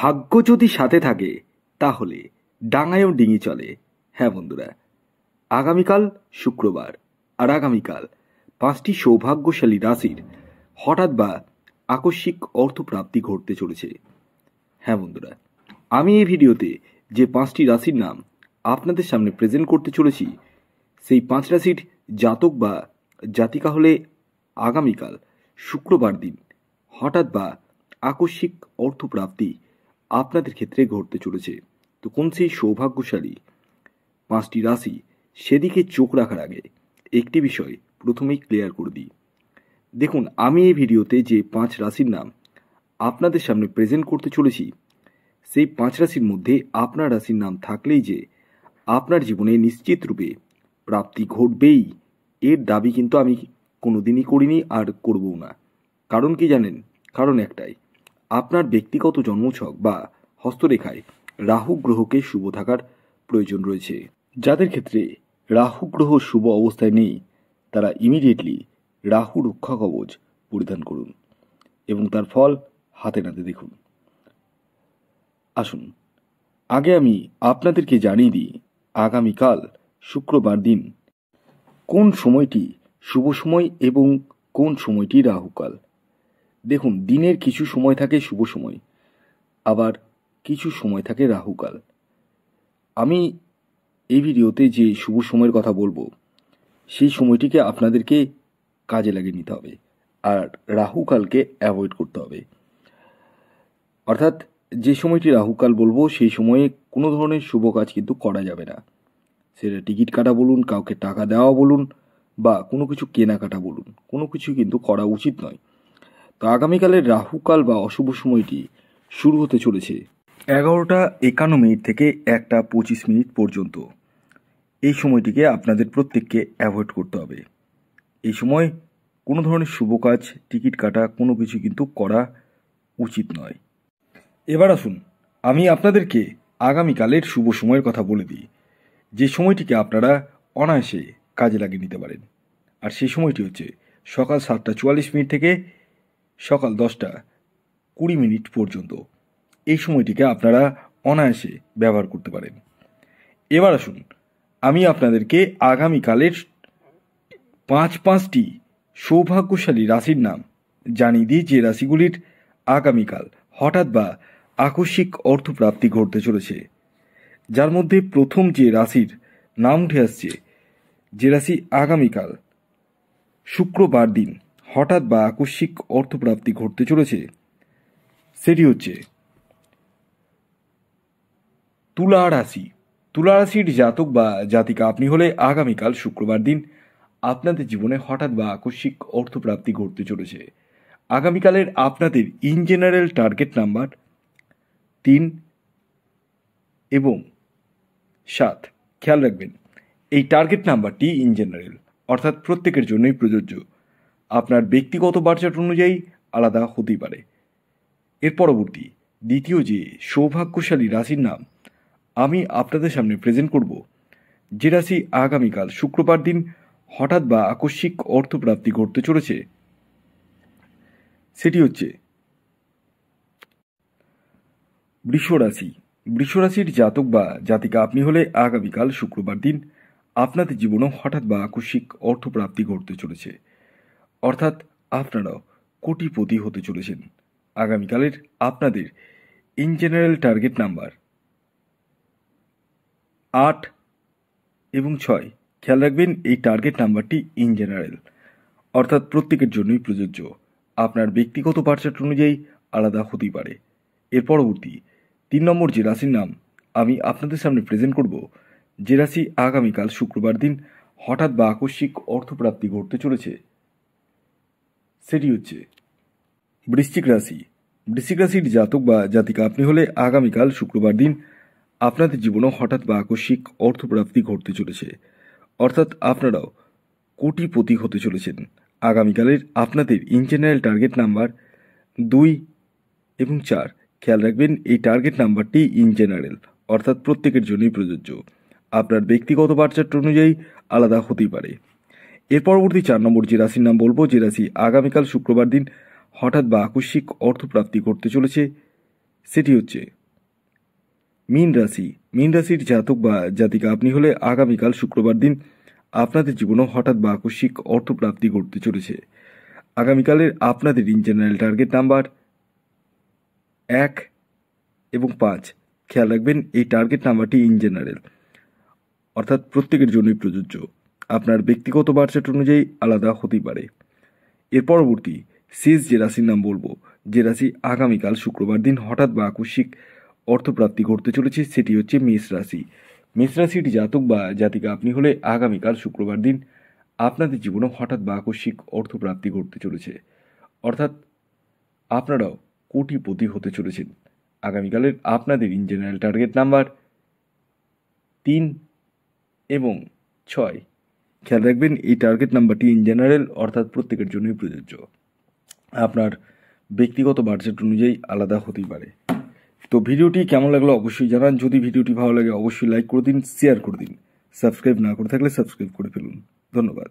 ভাগ্য যদি সাথে থাকে তাহলে ডাঙায়ও ডিঙি চলে হ্যাঁ বন্ধুরা আগামীকাল শুক্রবার আর আগামীকাল পাঁচটি সৌভাগ্যশালী রাশির হঠাৎ বা আকস্মিক অর্থপ্রাপ্তি ঘটতে চলেছে হ্যাঁ বন্ধুরা আমি এই ভিডিওতে যে পাঁচটি রাশির নাম আপনাদের সামনে প্রেজেন্ট করতে চলেছি সেই পাঁচ রাশির জাতক বা জাতিকা হলে আগামীকাল শুক্রবার দিন হঠাৎ বা আকস্মিক অর্থপ্রাপ্তি আপনাদের ক্ষেত্রে ঘটতে চলেছে তো কোন সেই সৌভাগ্যশালী পাঁচটি রাশি সেদিকে চোখ রাখার আগে একটি বিষয় প্রথমেই ক্লিয়ার করে দিই দেখুন আমি এই ভিডিওতে যে পাঁচ রাশির নাম আপনাদের সামনে প্রেজেন্ট করতে চলেছি সেই পাঁচ রাশির মধ্যে আপনার রাশির নাম থাকলেই যে আপনার জীবনে নিশ্চিত রূপে প্রাপ্তি ঘটবেই এর দাবি কিন্তু আমি কোনো দিনই করিনি আর করবও না কারণ কি জানেন কারণ একটাই আপনার ব্যক্তিগত জন্মছক বা হস্তরেখায় রাহু গ্রহকে শুভ থাকার প্রয়োজন রয়েছে যাদের ক্ষেত্রে রাহু গ্রহ শুভ অবস্থায় নেই তারা ইমিডিয়েটলি রাহু রক্ষা কবচ পরিধান করুন এবং তার ফল হাতে নাতে দেখুন আসুন আগে আমি আপনাদেরকে জানিয়ে দিই আগামীকাল শুক্রবার দিন কোন সময়টি শুভ সময় এবং কোন সময়টি রাহুকাল দেখুন দিনের কিছু সময় থাকে শুভ সময় আবার কিছু সময় থাকে রাহুকাল আমি এই ভিডিওতে যে শুভ সময়ের কথা বলবো সেই সময়টিকে আপনাদেরকে কাজে লাগিয়ে নিতে হবে আর রাহুকালকে অ্যাভয়েড করতে হবে অর্থাৎ যে সময়টি রাহুকাল বলবো সেই সময়ে কোনো ধরনের শুভ কাজ কিন্তু করা যাবে না সেটা টিকিট কাটা বলুন কাউকে টাকা দেওয়া বলুন বা কোনো কিছু কেনাকাটা বলুন কোনো কিছু কিন্তু করা উচিত নয় তো আগামীকালের রাহুকাল বা অশুভ সময়টি শুরু হতে চলেছে এগারোটা একান্ন মিনিট থেকে একটা পঁচিশ মিনিট পর্যন্ত এই সময়টিকে আপনাদের প্রত্যেককে অ্যাভয়েড করতে হবে এই সময় কোনো ধরনের শুভ কাজ টিকিট কাটা কোনো কিছু কিন্তু করা উচিত নয় এবার আসুন আমি আপনাদেরকে আগামীকালের শুভ সময়ের কথা বলে দিই যে সময়টিকে আপনারা অনায়াসে কাজে লাগিয়ে নিতে পারেন আর সেই সময়টি হচ্ছে সকাল সাতটা চুয়াল্লিশ মিনিট থেকে সকাল দশটা কুড়ি মিনিট পর্যন্ত এই সময়টিকে আপনারা অনায়াসে ব্যবহার করতে পারেন এবার আসুন আমি আপনাদেরকে আগামীকালের পাঁচ পাঁচটি সৌভাগ্যশালী রাশির নাম জানিয়ে দিই যে রাশিগুলির আগামীকাল হঠাৎ বা আকস্মিক অর্থপ্রাপ্তি ঘটতে চলেছে যার মধ্যে প্রথম যে রাশির নাম উঠে আসছে যে রাশি আগামীকাল শুক্রবার দিন হঠাৎ বা আকস্মিক অর্থপ্রাপ্তি ঘটতে চলেছে সেটি হচ্ছে তুলা রাশি তুলা রাশির জাতক বা জাতিকা আপনি হলে আগামীকাল শুক্রবার দিন আপনাদের জীবনে হঠাৎ বা আকস্মিক অর্থপ্রাপ্তি ঘটতে চলেছে আগামীকালের আপনাদের ইন জেনারেল টার্গেট নাম্বার তিন এবং সাত খেয়াল রাখবেন এই টার্গেট নাম্বারটি ইন জেনারেল অর্থাৎ প্রত্যেকের জন্যই প্রযোজ্য আপনার ব্যক্তিগত বার্চাট অনুযায়ী আলাদা হতেই পারে এর পরবর্তী দ্বিতীয় যে সৌভাগ্যশালী রাশির নাম আমি আপনাদের সামনে প্রেজেন্ট করব যে রাশি আগামীকাল শুক্রবার দিন হঠাৎ বা আকস্মিক অর্থপ্রাপ্তি ঘটতে চলেছে সেটি হচ্ছে বৃষরাশি বৃষরাশির জাতক বা জাতিকা আপনি হলে আগামীকাল শুক্রবার দিন আপনাদের জীবনেও হঠাৎ বা আকস্মিক অর্থপ্রাপ্তি ঘটতে চলেছে অর্থাৎ আপনারাও কোটিপতি হতে চলেছেন আগামীকালের আপনাদের ইন জেনারেল টার্গেট নাম্বার আট এবং ছয় খেয়াল রাখবেন এই টার্গেট নাম্বারটি ইন জেনারেল অর্থাৎ প্রত্যেকের জন্যই প্রযোজ্য আপনার ব্যক্তিগত পার্সেন্ট অনুযায়ী আলাদা হতেই পারে এর পরবর্তী তিন নম্বর যে রাশির নাম আমি আপনাদের সামনে প্রেজেন্ট করব যে রাশি আগামীকাল শুক্রবার দিন হঠাৎ বা আকস্মিক অর্থপ্রাপ্তি ঘটতে চলেছে সেটি হচ্ছে বৃশ্চিক রাশি বৃশ্চিক রাশির জাতক বা জাতিকা আপনি হলে আগামীকাল শুক্রবার দিন আপনাদের জীবনেও হঠাৎ বা আকস্মিক অর্থপ্রাপ্তি ঘটতে চলেছে অর্থাৎ আপনারাও কোটিপতি হতে চলেছেন আগামীকালের আপনাদের জেনারেল টার্গেট নাম্বার দুই এবং চার খেয়াল রাখবেন এই টার্গেট নাম্বারটি ইন জেনারেল অর্থাৎ প্রত্যেকের জন্যই প্রযোজ্য আপনার ব্যক্তিগত বার্চার্ট অনুযায়ী আলাদা হতেই পারে এর পরবর্তী চার নম্বর যে রাশির নাম বলবো যে রাশি আগামীকাল শুক্রবার দিন হঠাৎ বা আকস্মিক অর্থপ্রাপ্তি করতে চলেছে সেটি হচ্ছে মীন রাশি মীন রাশির জাতক বা জাতিকা আপনি হলে আগামীকাল শুক্রবার দিন আপনাদের জীবনে হঠাৎ বা আকস্মিক অর্থপ্রাপ্তি করতে চলেছে আগামীকালের আপনাদের ইন জেনারেল টার্গেট নাম্বার এক এবং পাঁচ খেয়াল রাখবেন এই টার্গেট নাম্বারটি ইন জেনারেল অর্থাৎ প্রত্যেকের জন্যই প্রযোজ্য আপনার ব্যক্তিগত বার্থচার্ট অনুযায়ী আলাদা হতেই পারে এর পরবর্তী শেষ যে রাশির নাম বলবো যে রাশি আগামীকাল শুক্রবার দিন হঠাৎ বা আকস্মিক অর্থপ্রাপ্তি ঘটতে চলেছে সেটি হচ্ছে মেষ রাশি মেষ রাশিটি জাতক বা জাতিকা আপনি হলে আগামীকাল শুক্রবার দিন আপনাদের জীবনে হঠাৎ বা আকস্মিক অর্থপ্রাপ্তি ঘটতে চলেছে অর্থাৎ আপনারাও কোটিপতি হতে চলেছেন আগামীকালের আপনাদের ইন জেনারেল টার্গেট নাম্বার তিন এবং ছয় খেয়াল রাখবেন এই টার্গেট নাম্বারটি ইন জেনারেল অর্থাৎ প্রত্যেকের জন্যই প্রযোজ্য আপনার ব্যক্তিগত বাজেট অনুযায়ী আলাদা হতেই পারে তো ভিডিওটি কেমন লাগলো অবশ্যই জানান যদি ভিডিওটি ভালো লাগে অবশ্যই লাইক করে দিন শেয়ার করে দিন সাবস্ক্রাইব না করে থাকলে সাবস্ক্রাইব করে ফেলুন ধন্যবাদ